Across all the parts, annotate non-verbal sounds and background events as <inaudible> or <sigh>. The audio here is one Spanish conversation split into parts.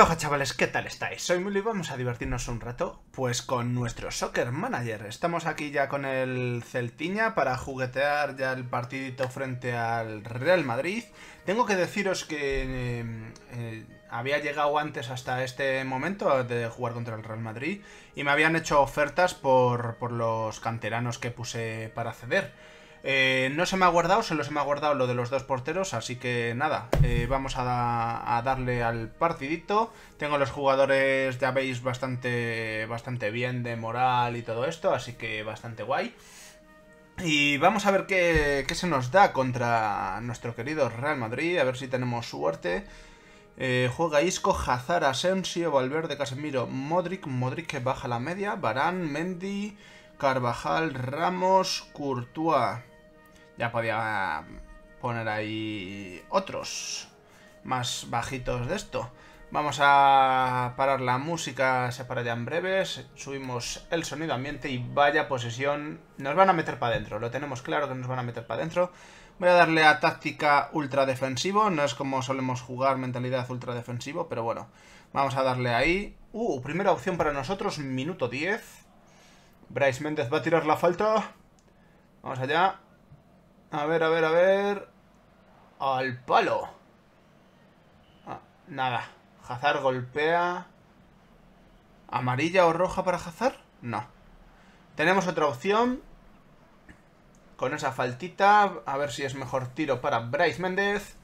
Hola chavales, ¿qué tal estáis? Soy Muli y vamos a divertirnos un rato pues con nuestro Soccer Manager. Estamos aquí ya con el Celtiña para juguetear ya el partidito frente al Real Madrid. Tengo que deciros que eh, eh, había llegado antes hasta este momento de jugar contra el Real Madrid y me habían hecho ofertas por, por los canteranos que puse para ceder. Eh, no se me ha guardado, solo se me ha guardado lo de los dos porteros, así que nada, eh, vamos a, darle al partidito. Tengo los jugadores, ya veis, bastante, bastante bien de moral y todo esto, así que bastante guay. Y vamos a ver qué, se nos da contra nuestro querido Real Madrid, a ver si tenemos suerte. Eh, juega Isco, Hazard, Asensio, Valverde, Casemiro, Modric, Modric que baja la media, Barán, Mendy... Carvajal, Ramos, Courtois. Ya podía poner ahí otros más bajitos de esto. Vamos a parar la música, se para ya en breves, subimos el sonido ambiente y vaya posesión. Nos van a meter para adentro, lo tenemos claro que nos van a meter para adentro. Voy a darle a táctica ultra defensivo, no es como solemos jugar mentalidad ultra defensivo, pero bueno. Vamos a darle ahí. Uh, primera opción para nosotros, minuto 10. Bryce Méndez va a tirar la falta. Vamos allá. A ver, a ver, a ver. Al palo. Ah, nada. Hazard golpea. ¿Amarilla o roja para Hazard? No. Tenemos otra opción. Con esa faltita. A ver si es mejor tiro para Bryce Méndez.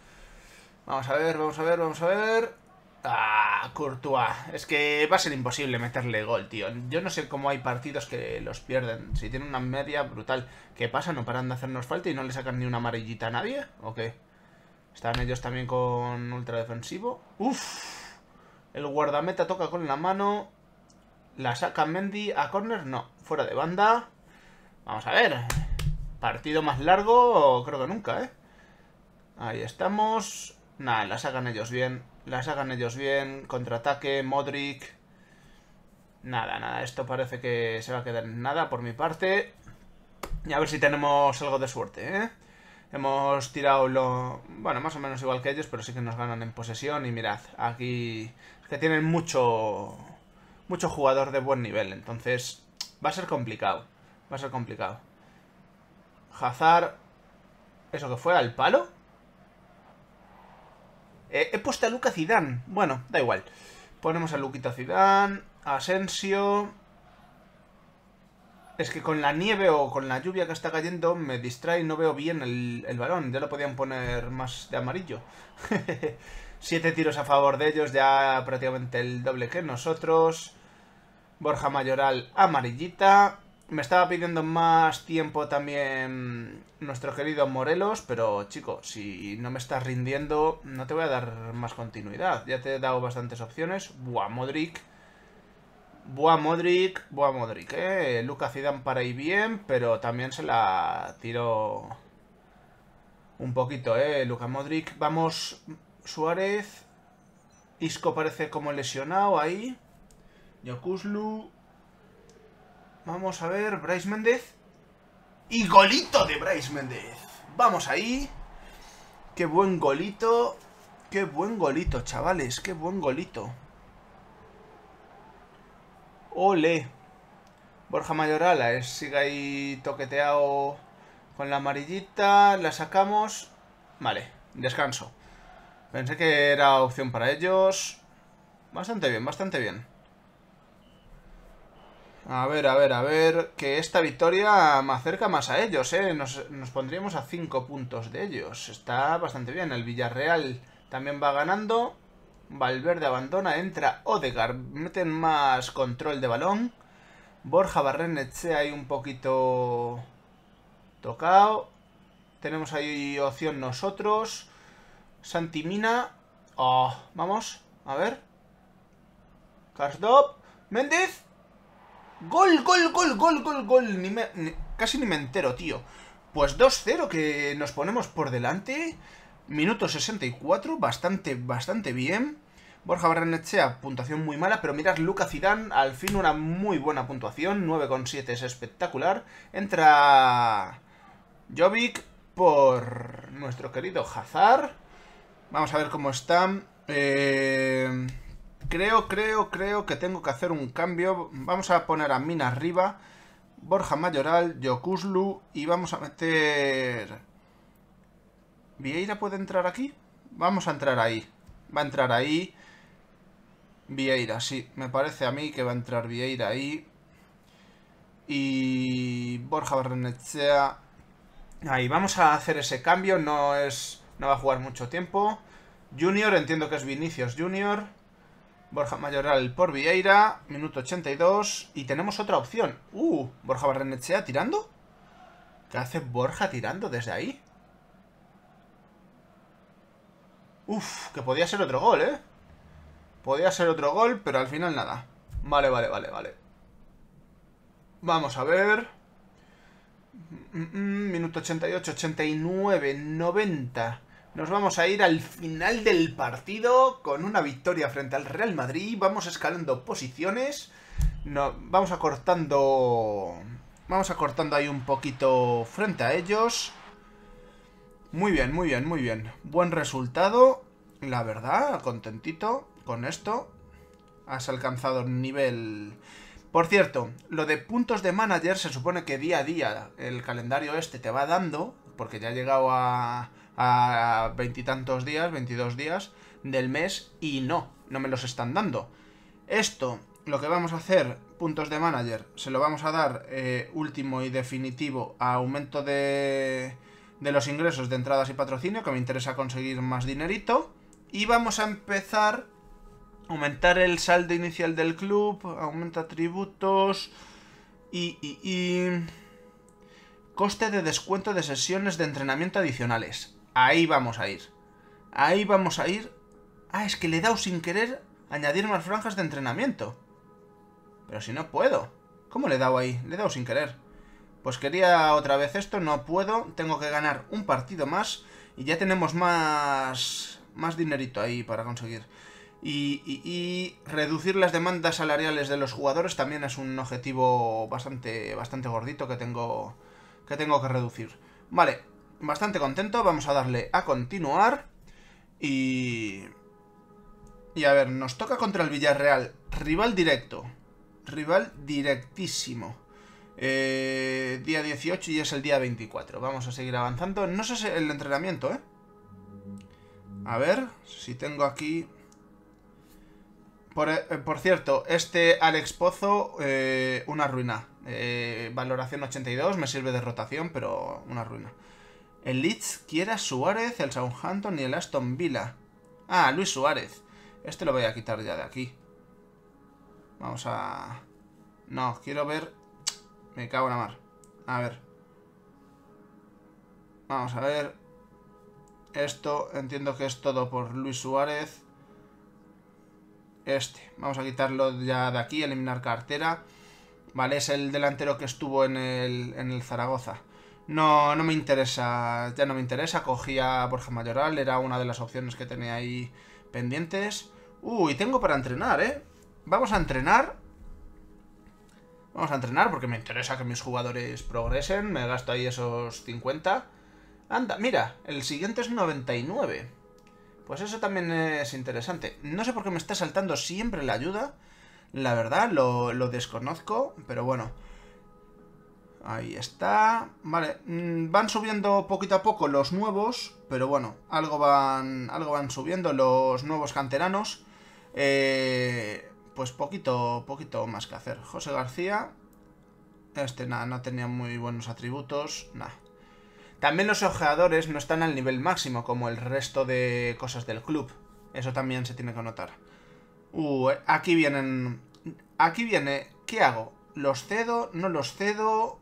Vamos a ver, vamos a ver, vamos a ver. Ah, Courtois. Es que va a ser imposible meterle gol, tío. Yo no sé cómo hay partidos que los pierden. Si tienen una media brutal. ¿Qué pasa? ¿No paran de hacernos falta y no le sacan ni una amarillita a nadie? ¿O qué? Están ellos también con ultra defensivo. ¡Uf! El guardameta toca con la mano. La saca Mendy a corner. No, fuera de banda. Vamos a ver. Partido más largo, creo que nunca, ¿eh? Ahí estamos. Nada, la sacan ellos bien. Las hagan ellos bien, contraataque, Modric. Nada, nada, esto parece que se va a quedar en nada por mi parte. Y a ver si tenemos algo de suerte, ¿eh? Hemos tirado lo... Bueno, más o menos igual que ellos, pero sí que nos ganan en posesión. Y mirad, aquí... Es que tienen mucho... Mucho jugador de buen nivel, entonces... Va a ser complicado. Va a ser complicado. Hazard... ¿Eso que fue? ¿Al palo? Eh, he puesto a Luca Zidane. Bueno, da igual. Ponemos a Luquita Cidán, a Asensio... Es que con la nieve o con la lluvia que está cayendo me distrae y no veo bien el, el balón. Ya lo podían poner más de amarillo. <laughs> Siete tiros a favor de ellos, ya prácticamente el doble que nosotros. Borja Mayoral amarillita. Me estaba pidiendo más tiempo también nuestro querido Morelos, pero chico, si no me estás rindiendo, no te voy a dar más continuidad. Ya te he dado bastantes opciones. Buah, Modric. Buah, Modric. Buah, Modric, eh. Lucas Zidane para ahí bien, pero también se la tiró un poquito, eh. Lucas Modric. Vamos, Suárez. Isco parece como lesionado ahí. Yokuslu. Vamos a ver, Bryce Méndez. Y golito de Bryce Méndez. Vamos ahí. Qué buen golito. Qué buen golito, chavales. Qué buen golito. Ole. Borja Mayorala eh, sigue ahí toqueteado con la amarillita. La sacamos. Vale, descanso. Pensé que era opción para ellos. Bastante bien, bastante bien. A ver, a ver, a ver. Que esta victoria me acerca más a ellos, ¿eh? Nos, pondríamos a 5 puntos de ellos. Está bastante bien. El Villarreal también va ganando. Valverde abandona, entra Odegar. Meten más control de balón. Borja Barrenechea ahí un poquito tocado. Tenemos ahí opción nosotros. Santimina. Oh, vamos, a ver. Karsdop. Méndez. Gol, gol, gol, gol, gol, gol. casi ni me entero, tío. Pues 2-0 que nos ponemos por delante. Minuto 64, bastante, bastante bien. Borja Barrenechea, puntuación muy mala, pero mirad, Lucas Zidane, al fin una muy buena puntuación, 9,7 es espectacular. Entra Jovic por nuestro querido Hazard. Vamos a ver cómo están Eh... Creo, creo, creo que tengo que hacer un cambio. Vamos a poner a Mina arriba. Borja Mayoral, Yokuslu y vamos a meter... ¿Vieira puede entrar aquí? Vamos a entrar ahí. Va a entrar ahí. Vieira, sí. Me parece a mí que va a entrar Vieira ahí. Y Borja Barrenechea. Ahí, vamos a hacer ese cambio. No es... No va a jugar mucho tiempo. Junior, entiendo que es Vinicius Junior. Borja Mayoral por Vieira, minuto 82. Y tenemos otra opción. ¡Uh! ¿Borja Barrenechea tirando? ¿Qué hace Borja tirando desde ahí? Uf, que podía ser otro gol, ¿eh? Podía ser otro gol, pero al final nada. Vale, vale, vale, vale. Vamos a ver. Mm, mm, mm, minuto 88, 89, 90... Nos vamos a ir al final del partido con una victoria frente al Real Madrid. Vamos escalando posiciones. No, vamos acortando... Vamos acortando ahí un poquito frente a ellos. Muy bien, muy bien, muy bien. Buen resultado. La verdad, contentito con esto. Has alcanzado nivel... Por cierto, lo de puntos de manager se supone que día a día el calendario este te va dando, porque ya ha llegado a a veintitantos días, 22 días del mes y no, no me los están dando. Esto, lo que vamos a hacer, puntos de manager, se lo vamos a dar eh, último y definitivo a aumento de, de los ingresos de entradas y patrocinio, que me interesa conseguir más dinerito. Y vamos a empezar a aumentar el saldo inicial del club, aumenta tributos y... Coste de descuento de sesiones de entrenamiento adicionales. Ahí vamos a ir. Ahí vamos a ir. Ah, es que le he dado sin querer añadir más franjas de entrenamiento. Pero si no puedo. ¿Cómo le he dado ahí? Le he dado sin querer. Pues quería otra vez esto, no puedo. Tengo que ganar un partido más. Y ya tenemos más... Más dinerito ahí para conseguir. Y, y, reducir las demandas salariales de los jugadores también es un objetivo bastante, bastante gordito que tengo, que tengo que reducir. Vale, bastante contento. Vamos a darle a continuar. Y... Y a ver, nos toca contra el Villarreal. Rival directo. Rival directísimo. Eh, día 18 y es el día 24. Vamos a seguir avanzando. No sé si el entrenamiento, ¿eh? A ver si tengo aquí... Por, eh, cierto, este Alex Pozo, eh, una ruina. Eh, valoración 82, me sirve de rotación, pero una ruina. El Leeds quiere Suárez, el Southampton y el Aston Villa. Ah, Luis Suárez. Este lo voy a quitar ya de aquí. Vamos a... No, quiero ver... Me cago en la mar. A ver. Vamos a ver. Esto, entiendo que es todo por Luis Suárez. Este. Vamos a quitarlo ya de aquí, eliminar cartera. Vale, es el delantero que estuvo en el, en el Zaragoza. No, no me interesa, ya no me interesa. cogía a Borja Mayoral, era una de las opciones que tenía ahí pendientes. Uy, tengo para entrenar, ¿eh? Vamos a entrenar. Vamos a entrenar porque me interesa que mis jugadores progresen. Me gasto ahí esos 50. Anda, mira, el siguiente es 99. Pues eso también es interesante. No sé por qué me está saltando siempre la ayuda. La verdad, lo, lo desconozco, pero bueno. Ahí está. Vale, mm, van subiendo poquito a poco los nuevos, pero bueno, algo van, algo van subiendo los nuevos canteranos. Eh, pues poquito, poquito más que hacer. José García. Este nada, no tenía muy buenos atributos. Nada. También los ojeadores no están al nivel máximo como el resto de cosas del club. Eso también se tiene que notar. Uh, eh, aquí vienen... Aquí viene... ¿Qué hago? ¿Los cedo? ¿No los cedo?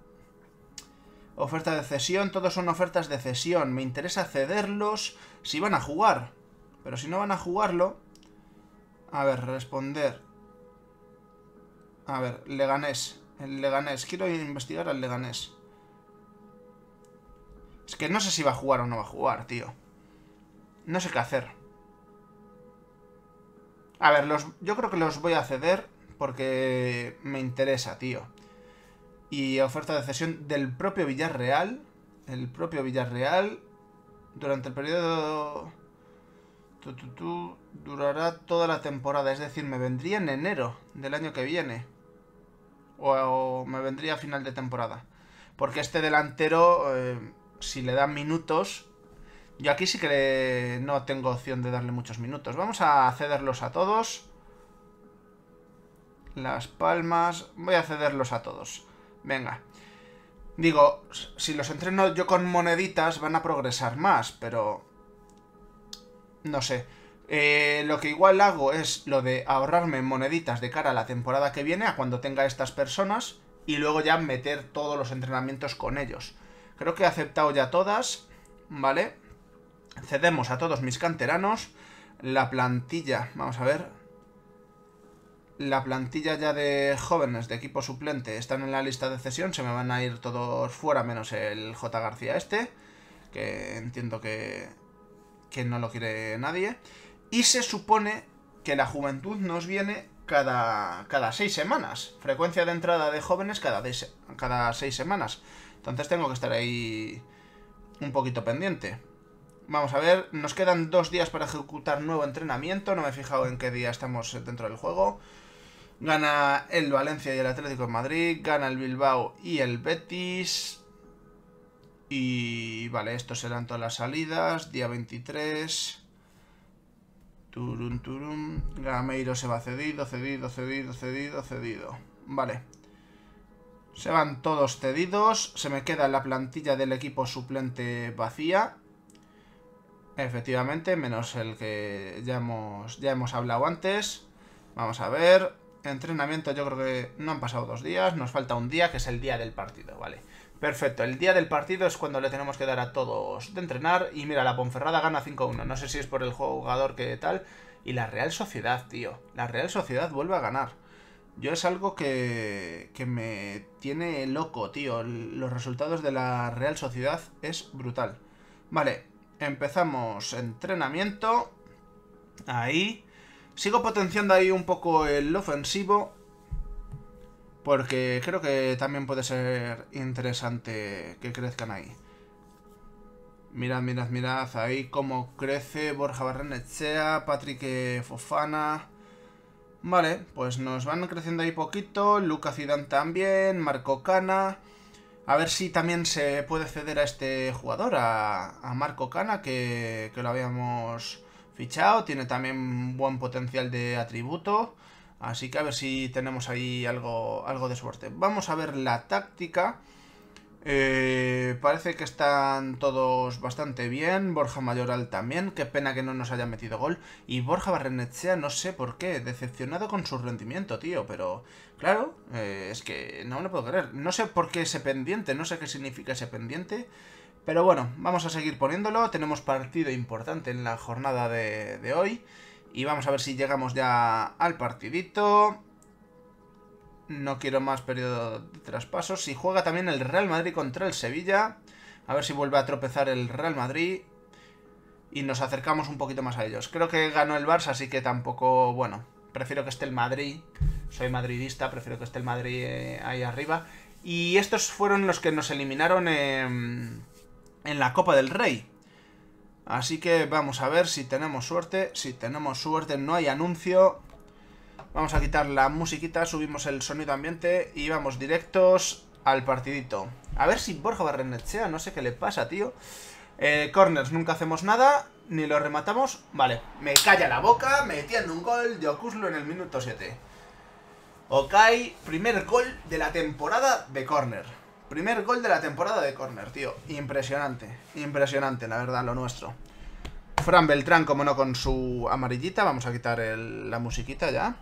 Oferta de cesión, todos son ofertas de cesión. Me interesa cederlos si van a jugar. Pero si no van a jugarlo... A ver, responder. A ver, Leganés. El Leganés. Quiero investigar al Leganés. Es que no sé si va a jugar o no va a jugar, tío. No sé qué hacer. A ver, yo creo que los voy a ceder porque me interesa, tío y oferta de cesión del propio Villarreal. El propio Villarreal durante el periodo... durará toda la temporada, es decir, me vendría en enero del año que viene. O, me vendría a final de temporada. Porque este delantero, eh, si le dan minutos... Yo aquí sí que no tengo opción de darle muchos minutos. Vamos a cederlos a todos. Las palmas... Voy a cederlos a todos. Venga. Digo, si los entreno yo con moneditas van a progresar más, pero... No sé. Eh, lo que igual hago es lo de ahorrarme moneditas de cara a la temporada que viene, a cuando tenga estas personas, y luego ya meter todos los entrenamientos con ellos. Creo que he aceptado ya todas, ¿vale? Cedemos a todos mis canteranos la plantilla. Vamos a ver la plantilla ya de jóvenes de equipo suplente están en la lista de cesión, se me van a ir todos fuera, menos el J. García este, que entiendo que, que no lo quiere nadie. Y se supone que la juventud nos viene cada, cada seis semanas. Frecuencia de entrada de jóvenes cada, cada seis semanas. Entonces tengo que estar ahí un poquito pendiente. Vamos a ver, nos quedan dos días para ejecutar nuevo entrenamiento. No me he fijado en qué día estamos dentro del juego. Gana el Valencia y el Atlético de Madrid. Gana el Bilbao y el Betis. Y vale, estos serán todas las salidas. Día 23. turun turum. Gameiro se va cedido, cedido, cedido, cedido, cedido. Vale. Se van todos cedidos. Se me queda la plantilla del equipo suplente vacía. Efectivamente, menos el que ya hemos, ya hemos hablado antes. Vamos a ver entrenamiento yo creo que no han pasado dos días, nos falta un día que es el día del partido, ¿vale? Perfecto, el día del partido es cuando le tenemos que dar a todos de entrenar y mira, la Ponferrada gana 5-1, no sé si es por el jugador que tal y la Real Sociedad, tío, la Real Sociedad vuelve a ganar. Yo es algo que, que me tiene loco, tío, los resultados de la Real Sociedad es brutal. Vale, empezamos entrenamiento, ahí... Sigo potenciando ahí un poco el ofensivo. Porque creo que también puede ser interesante que crezcan ahí. Mirad, mirad, mirad ahí cómo crece Borja Barrenechea, Patrick Fofana. Vale, pues nos van creciendo ahí poquito. Lucas Zidane también, Marco Cana. A ver si también se puede ceder a este jugador, a, Marco Cana, que lo habíamos fichado. Tiene también buen potencial de atributo. Así que a ver si tenemos ahí algo, algo de suerte. Vamos a ver la táctica. Eh, parece que están todos bastante bien. Borja Mayoral también. Qué pena que no nos haya metido gol. Y Borja Barrenechea, no sé por qué. Decepcionado con su rendimiento, tío. Pero claro, eh, es que no me lo puedo creer. No sé por qué ese pendiente. No sé qué significa ese pendiente. Pero bueno, vamos a seguir poniéndolo. Tenemos partido importante en la jornada de, hoy. Y vamos a ver si llegamos ya al partidito. No quiero más periodo de traspasos. Si juega también el Real Madrid contra el Sevilla. A ver si vuelve a tropezar el Real Madrid. Y nos acercamos un poquito más a ellos. Creo que ganó el Barça, así que tampoco... Bueno, prefiero que esté el Madrid. Soy madridista, prefiero que esté el Madrid eh, ahí arriba. Y estos fueron los que nos eliminaron... en en la Copa del Rey. Así que vamos a ver si tenemos suerte. Si tenemos suerte, no hay anuncio. Vamos a quitar la musiquita, subimos el sonido ambiente y vamos directos al partidito. A ver si Borja Barrenechea, no sé qué le pasa, tío. Eh, corners, nunca hacemos nada, ni lo rematamos. Vale, me calla la boca metiendo un gol de Okuslo en el minuto 7. Ok, primer gol de la temporada de corner. Primer gol de la temporada de corner tío. Impresionante, impresionante, la verdad, lo nuestro. Fran Beltrán, como no, con su amarillita. Vamos a quitar la musiquita ya.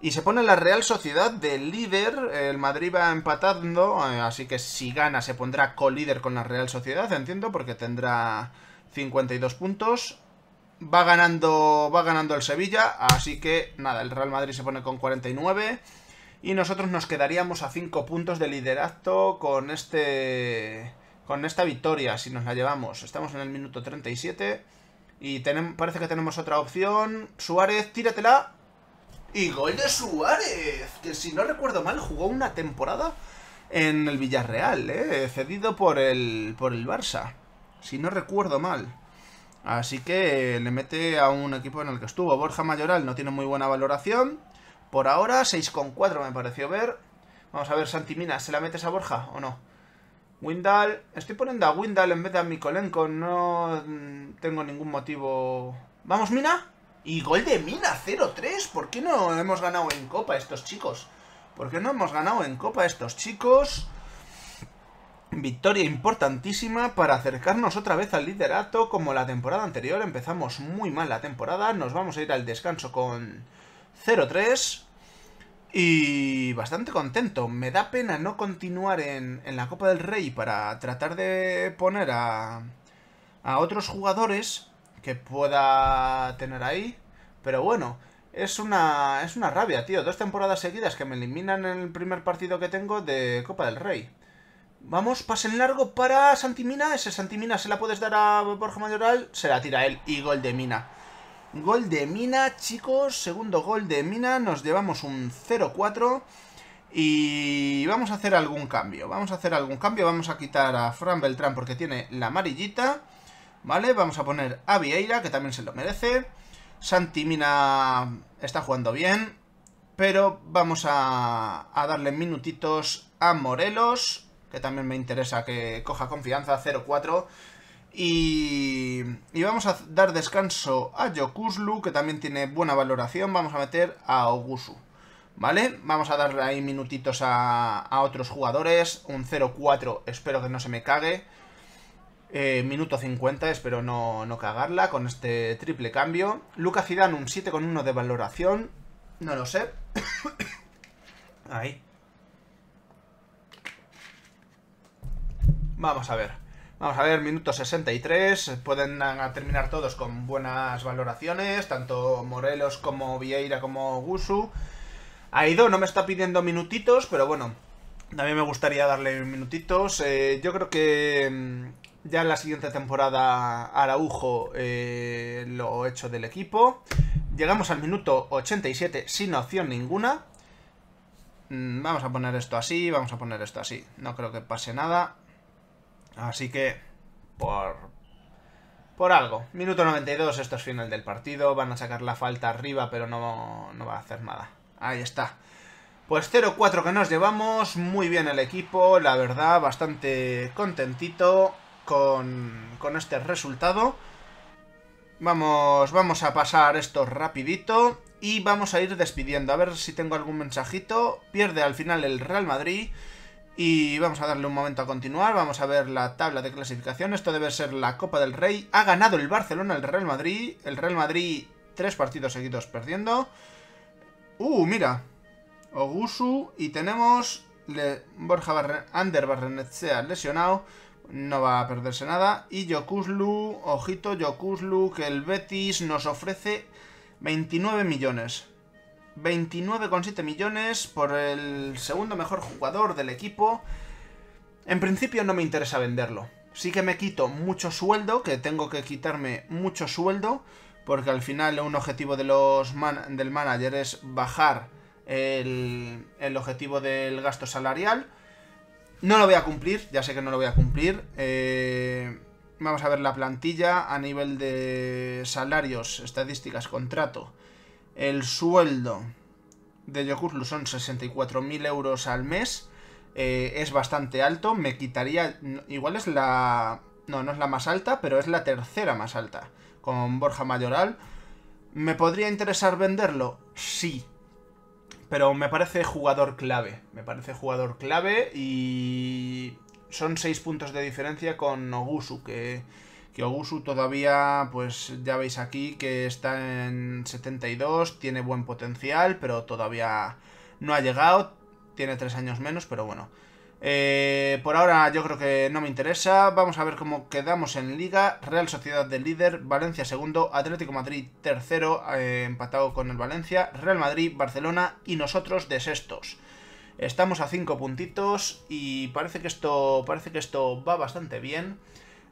Y se pone la Real Sociedad de líder. El Madrid va empatando, eh, así que si gana se pondrá colíder con la Real Sociedad, entiendo, porque tendrá 52 puntos. Va ganando, va ganando el Sevilla, así que nada, el Real Madrid se pone con 49. Y nosotros nos quedaríamos a 5 puntos de liderazgo con este con esta victoria, si nos la llevamos. Estamos en el minuto 37 y tenemos, parece que tenemos otra opción. Suárez, tíratela. Y gol de Suárez, que si no recuerdo mal jugó una temporada en el Villarreal, eh, cedido por el, por el Barça, si no recuerdo mal. Así que le mete a un equipo en el que estuvo. Borja Mayoral no tiene muy buena valoración. Por ahora, 6,4 me pareció ver. Vamos a ver, Santimina, ¿se la metes a Borja o no? Windal, estoy poniendo a Windal en vez de a Mikolenko, no mm, tengo ningún motivo... ¡Vamos, Mina! Y gol de Mina, 0-3, ¿por qué no hemos ganado en Copa estos chicos? ¿Por qué no hemos ganado en Copa estos chicos? Victoria importantísima para acercarnos otra vez al liderato como la temporada anterior. Empezamos muy mal la temporada, nos vamos a ir al descanso con 0-3. Y bastante contento. Me da pena no continuar en, en, la Copa del Rey para tratar de poner a, a otros jugadores que pueda tener ahí. Pero bueno, es una, es una rabia, tío. Dos temporadas seguidas que me eliminan en el primer partido que tengo de Copa del Rey. Vamos, pasen largo para Santimina. Ese Santimina se la puedes dar a Borja Mayoral. Se la tira él y gol de Mina. Gol de Mina, chicos. Segundo gol de Mina. Nos llevamos un 0-4. Y vamos a hacer algún cambio. Vamos a hacer algún cambio. Vamos a quitar a Fran Beltrán porque tiene la amarillita. ¿Vale? Vamos a poner a Vieira, que también se lo merece. Santi Mina está jugando bien. Pero vamos a, a darle minutitos a Morelos, que también me interesa que coja confianza, 0-4. Y, vamos a dar descanso a Yokuslu, que también tiene buena valoración. Vamos a meter a Ogusu. ¿Vale? Vamos a darle ahí minutitos a, otros jugadores. Un 0-4, espero que no se me cague. Eh, minuto 50, espero no, no, cagarla con este triple cambio. Lucas Zidane, un 7-1 de valoración. No lo sé. <coughs> ahí. Vamos a ver. Vamos a ver, minuto 63, pueden terminar todos con buenas valoraciones, tanto Morelos como Vieira como Gusu. Aido no me está pidiendo minutitos, pero bueno, también me gustaría darle minutitos. Eh, yo creo que mm, ya en la siguiente temporada Araujo eh, lo he hecho del equipo. Llegamos al minuto 87 sin opción ninguna. Mm, vamos a poner esto así, vamos a poner esto así. No creo que pase nada. Así que, por... Por algo. Minuto 92, esto es final del partido. Van a sacar la falta arriba, pero no, va a hacer nada. Ahí está. Pues 0-4 que nos llevamos. Muy bien el equipo, la verdad, bastante contentito con, con este resultado. Vamos, vamos a pasar esto rapidito y vamos a ir despidiendo. A ver si tengo algún mensajito. Pierde al final el Real Madrid. Y vamos a darle un momento a continuar, vamos a ver la tabla de clasificación, esto debe ser la Copa del Rey. Ha ganado el Barcelona el Real Madrid, el Real Madrid tres partidos seguidos perdiendo. Uh, mira, Ogusu y tenemos Borja Barren Ander lesionado, no va a perderse nada. Y Yokuslu, ojito Yokuslu, que el Betis nos ofrece 29 millones. 29,7 millones por el segundo mejor jugador del equipo. En principio no me interesa venderlo. Sí que me quito mucho sueldo, que tengo que quitarme mucho sueldo, porque al final un objetivo de los del manager es bajar el, objetivo del gasto salarial. No lo voy a cumplir, ya sé que no lo voy a cumplir. Eh, vamos a ver la plantilla a nivel de salarios, estadísticas, contrato. El sueldo de Yokurlu son 64.000 euros al mes. Eh, es bastante alto. Me quitaría... Igual es la... No, no es la más alta, pero es la tercera más alta. Con Borja Mayoral. ¿Me podría interesar venderlo? Sí. Pero me parece jugador clave. Me parece jugador clave y... Son 6 puntos de diferencia con Ogusu, que Kyogusu todavía, pues ya veis aquí que está en 72, tiene buen potencial, pero todavía no ha llegado. Tiene tres años menos, pero bueno. Eh, por ahora yo creo que no me interesa. Vamos a ver cómo quedamos en liga. Real Sociedad de líder, Valencia segundo, Atlético Madrid tercero, eh, empatado con el Valencia, Real Madrid, Barcelona y nosotros de sextos. Estamos a cinco puntitos y parece que esto, parece que esto va bastante bien.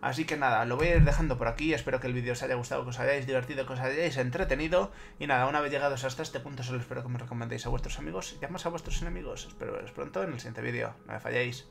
Así que nada, lo voy a ir dejando por aquí, espero que el vídeo os haya gustado, que os hayáis divertido, que os hayáis entretenido. Y nada, una vez llegados hasta este punto, solo espero que me recomendéis a vuestros amigos y además a vuestros enemigos. Espero veros pronto en el siguiente vídeo, no me falléis.